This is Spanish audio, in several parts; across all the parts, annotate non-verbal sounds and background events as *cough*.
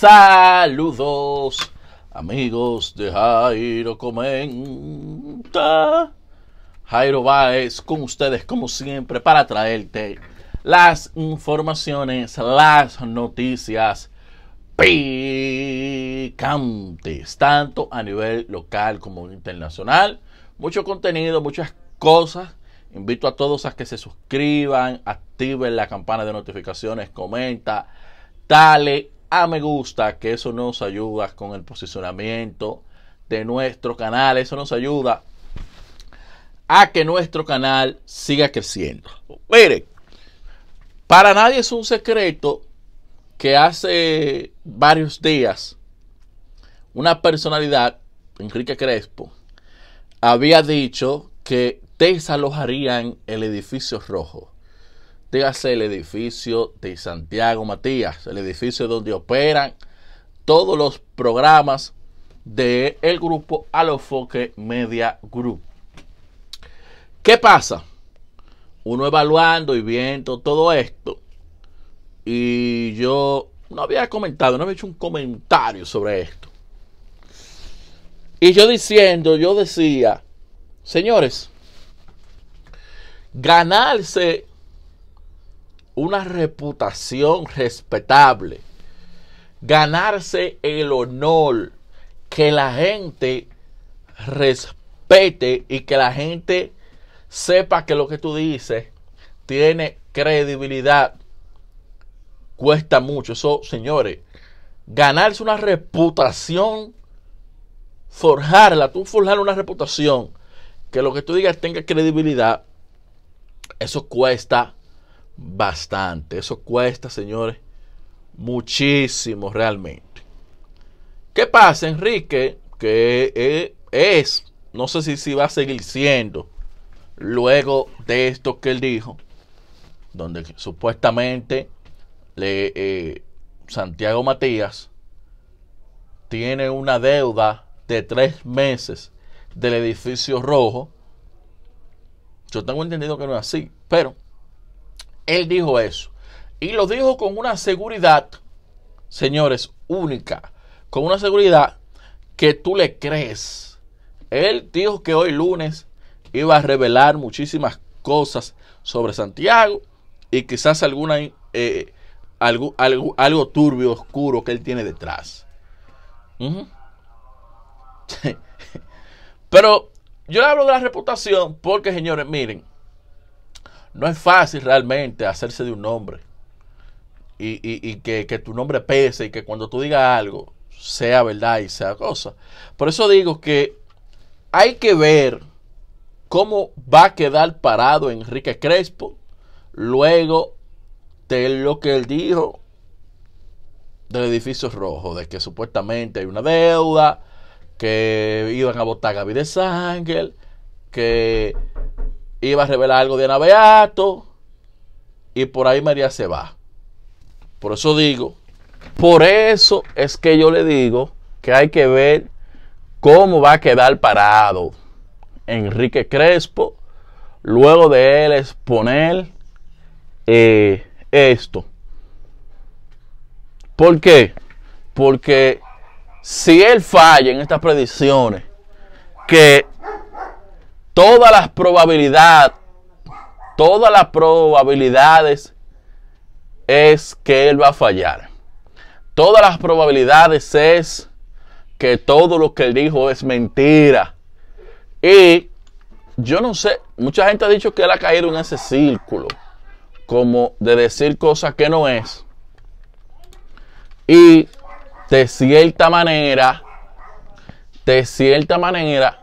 Saludos, amigos de Jairo Comenta. Jairo Baez con ustedes, como siempre, para traerte las informaciones, las noticias picantes, tanto a nivel local como internacional. Mucho contenido, muchas cosas. Invito a todos a que se suscriban, activen la campana de notificaciones, comenta, dale a ah, me gusta, que eso nos ayuda con el posicionamiento de nuestro canal, eso nos ayuda a que nuestro canal siga creciendo. Miren, para nadie es un secreto que hace varios días una personalidad, Enrique Crespo, había dicho que desalojarían el edificio rojo. Dígase el edificio de Santiago Matías, el edificio donde operan todos los programas del el grupo Alofoque Media Group. ¿Qué pasa? Uno evaluando y viendo todo esto. Y yo no había comentado, no había hecho un comentario sobre esto. Y yo diciendo, yo decía, señores, ganarse una reputación respetable, ganarse el honor, que la gente respete y que la gente sepa que lo que tú dices tiene credibilidad, cuesta mucho. Eso, señores, ganarse una reputación, forjarla, tú forjar una reputación, que lo que tú digas tenga credibilidad, eso cuesta bastante. Eso cuesta, señores, muchísimo realmente. ¿Qué pasa, Enrique? Que eh, es, no sé si, si va a seguir siendo, luego de esto que él dijo, donde supuestamente le, eh, Santiago Matías tiene una deuda de tres meses del edificio rojo. Yo tengo entendido que no es así, pero él dijo eso. Y lo dijo con una seguridad, señores, única. Con una seguridad que tú le crees. Él dijo que hoy lunes iba a revelar muchísimas cosas sobre Santiago y quizás alguna, eh, algo, algo, turbio, oscuro que él tiene detrás. *laughs* Pero yo le hablo de la reputación porque, señores, miren, no es fácil realmente hacerse de un nombre y, que, tu nombre pese y que cuando tú digas algo sea verdad y sea cosa. Por eso digo que hay que ver cómo va a quedar parado Enrique Crespo luego de lo que él dijo del edificio rojo, de que supuestamente hay una deuda, que iban a votar a Gaby de que iba a revelar algo de Beato y por ahí María se va. Por eso digo, por eso es que yo le digo que hay que ver cómo va a quedar parado Enrique Crespo luego de él exponer eh, esto. ¿Por qué? Porque si él falla en estas predicciones, que todas las probabilidades, todas las probabilidades es que él va a fallar. Todas las probabilidades es que todo lo que él dijo es mentira. Y yo no sé, mucha gente ha dicho que él ha caído en ese círculo, como de decir cosas que no es. Y de cierta manera, de cierta manera,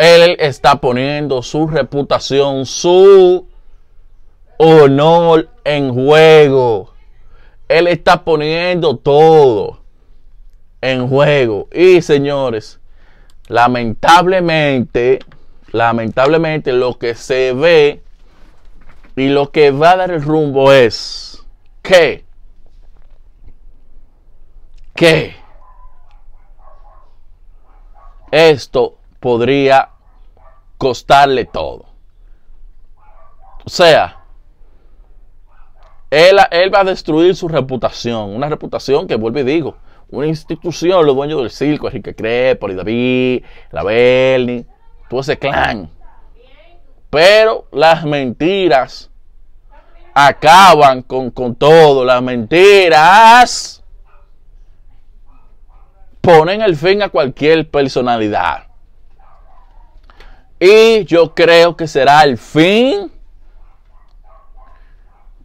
él está poniendo su reputación, su honor en juego. Él está poniendo todo en juego. Y señores, lamentablemente, lamentablemente lo que se ve y lo que va a dar el rumbo es que, que esto podría costarle todo. O sea, él, va a destruir su reputación, una reputación que vuelve y digo, una institución, los dueños del circo, Enrique Crepoli, David, La Berni, todo ese clan. Pero las mentiras acaban con todo, las mentiras ponen el fin a cualquier personalidad. Y yo creo que será el fin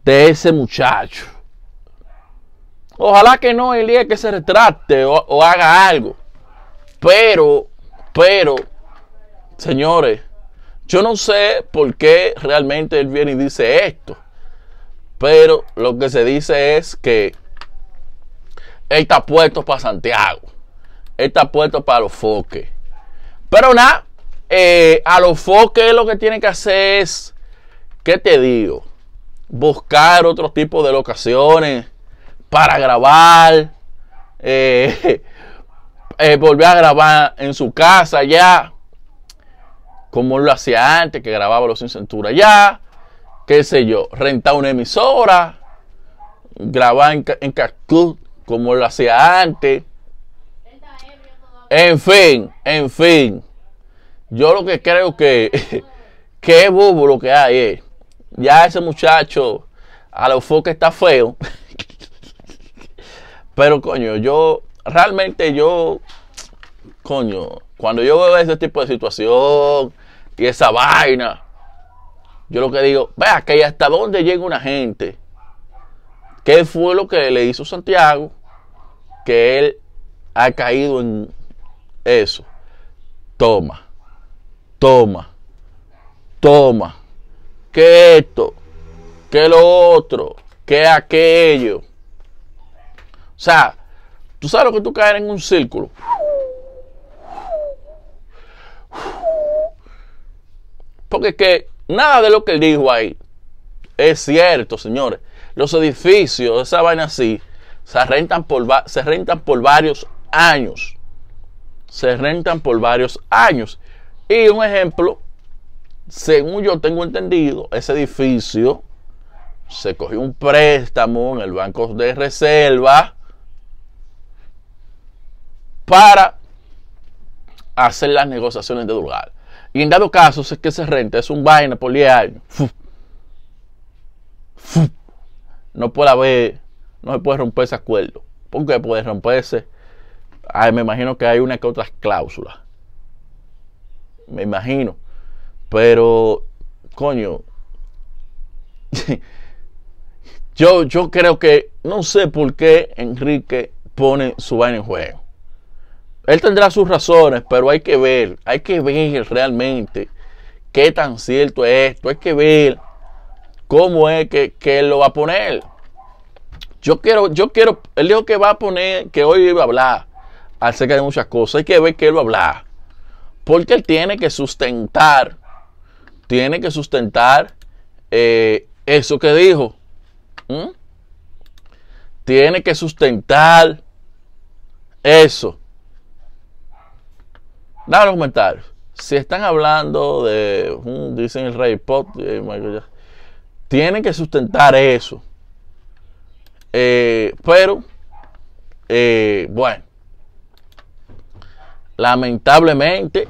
de ese muchacho. Ojalá que no Elías que se retrate o, haga algo. Pero, pero, señores, yo no sé por qué realmente él viene y dice esto. Pero lo que se dice es que él está puesto para Santiago. Él está puesto para los foques. Pero nada, eh, a los foques lo que tiene que hacer es, ¿qué te digo? Buscar otro tipo de locaciones para grabar, eh, *laughs* eh, volver a grabar en su casa ya, como lo hacía antes, que grababa los sin cintura ya, qué sé yo, rentar una emisora, grabar en, en Cactus, como lo hacía antes. En fin, en fin. Yo lo que creo que, *laughs* qué bobo lo que hay es, ya ese muchacho a lo que está feo. *laughs* Pero coño, yo realmente yo, coño, cuando yo veo ese tipo de situación y esa vaina, yo lo que digo, vea que hasta dónde llega una gente. ¿Qué fue lo que le hizo Santiago? Que él ha caído en eso. Toma toma, toma, que esto, que lo otro, que aquello. O sea, tú sabes lo que tú caer en un círculo. Porque que nada de lo que él dijo ahí es cierto, señores. Los edificios, esa vaina así, se rentan por, se rentan por varios años. Se rentan por varios años. Y un ejemplo, según yo tengo entendido, ese edificio se cogió un préstamo en el banco de reserva para hacer las negociaciones de lugar. Y en dado caso, es que se renta, es un vaina por 10 No puede haber, no se puede romper ese acuerdo. ¿Por qué puede romperse? Ah, me imagino que hay una que otras cláusulas me imagino. Pero, coño, *laughs* yo, yo creo que no sé por qué Enrique pone su vaina en juego. Él tendrá sus razones, pero hay que ver, hay que ver realmente qué tan cierto es esto, hay que ver cómo es que, él lo va a poner. Yo quiero, yo quiero, él dijo que va a poner, que hoy iba a hablar acerca de muchas cosas, hay que ver que él va a hablar. Porque él tiene que sustentar, tiene que sustentar eh, eso que dijo. Tiene que sustentar eso. dale los comentarios. Si están hablando de, dicen el Rey Pot, eh, tienen que sustentar eso. Eh, pero, bueno, lamentablemente,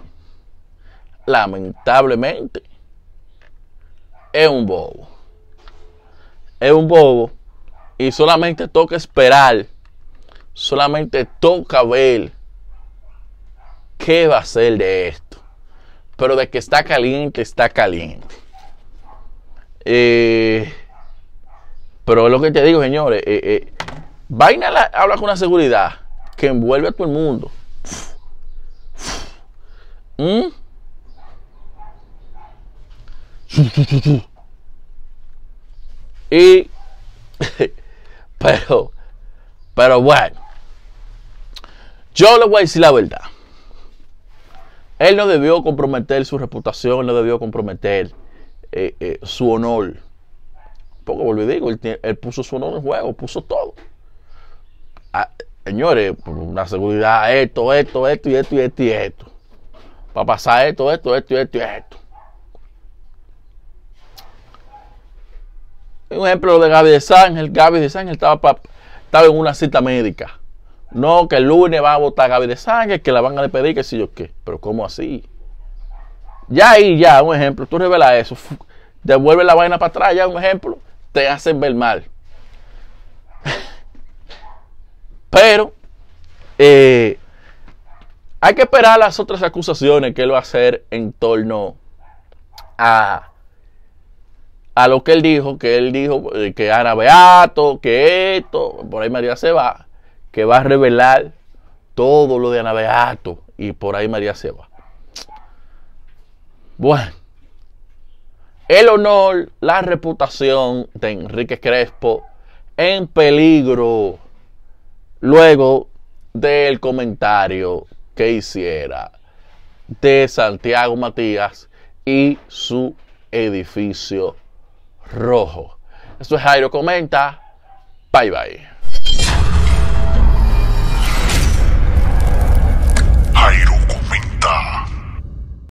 lamentablemente, es un bobo. Es un bobo. Y solamente toca esperar. Solamente toca ver qué va a ser de esto. Pero de que está caliente, está caliente. Eh, pero es lo que te digo, señores. Eh, eh, vaina habla con una seguridad que envuelve a todo el mundo. Mm. Y, *laughs* pero, pero bueno, yo le voy a decir la verdad. Él no debió comprometer su reputación, no debió comprometer eh, eh, su honor. Porque, vuelvo digo, él, puso su honor en juego, puso todo. Ah, señores, por una seguridad, esto, esto, esto y esto y esto esto. Para pasar esto, esto, esto esto y esto. Un ejemplo de Gaby de Sánchez. Gaby de Sánchez estaba, estaba en una cita médica. No, que el lunes va a votar Gaby de Sánchez, que la van a despedir, que si yo qué. Pero ¿cómo así? Ya ahí, ya, un ejemplo. Tú revelas eso. Devuelve la vaina para atrás, ya un ejemplo. Te hacen ver mal. *laughs* Pero eh, hay que esperar las otras acusaciones que él va a hacer en torno a a lo que él dijo, que él dijo eh, que Ana Beato, que esto, por ahí María se va, que va a revelar todo lo de Ana Beato y por ahí María se va. Bueno, el honor, la reputación de Enrique Crespo en peligro luego del comentario que hiciera de Santiago Matías y su edificio rojo. Esto es Jairo Comenta. Bye bye. Jairo Comenta.